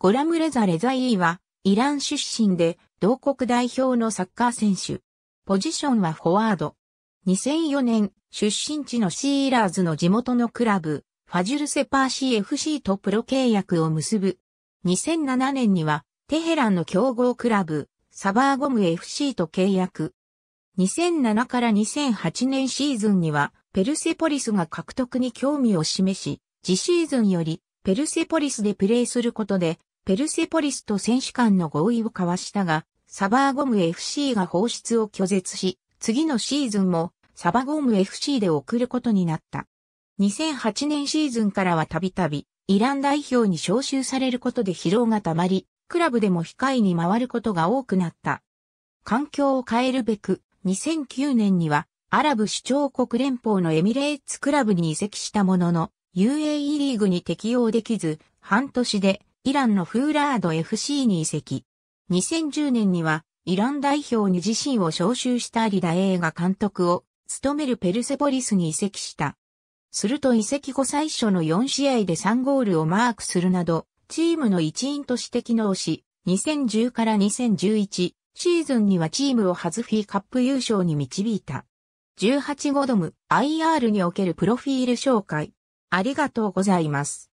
ゴラムレザ・レザイーは、イラン出身で、同国代表のサッカー選手。ポジションはフォワード。2004年、出身地のシーラーズの地元のクラブ、ファジュルセパーシ FC とプロ契約を結ぶ。2007年には、テヘランの強豪クラブ、サバーゴム FC と契約。2007から2008年シーズンには、ペルセポリスが獲得に興味を示し、次シーズンより、ペルセポリスでプレーすることで、ペルセポリスと選手間の合意を交わしたが、サバーゴム FC が放出を拒絶し、次のシーズンもサバゴム FC で送ることになった。2008年シーズンからはたびたび、イラン代表に招集されることで疲労がたまり、クラブでも控えに回ることが多くなった。環境を変えるべく、2009年には、アラブ首長国連邦のエミレーツクラブに移籍したものの、UAE リーグに適用できず、半年でイランのフーラード FC に移籍。2010年には、イラン代表に自身を招集したアリダ映画監督を務めるペルセボリスに移籍した。すると移籍後最初の4試合で3ゴールをマークするなど、チームの一員として機能し、2010から2011シーズンにはチームをハズフィーカップ優勝に導いた。18ゴドム IR におけるプロフィール紹介。ありがとうございます。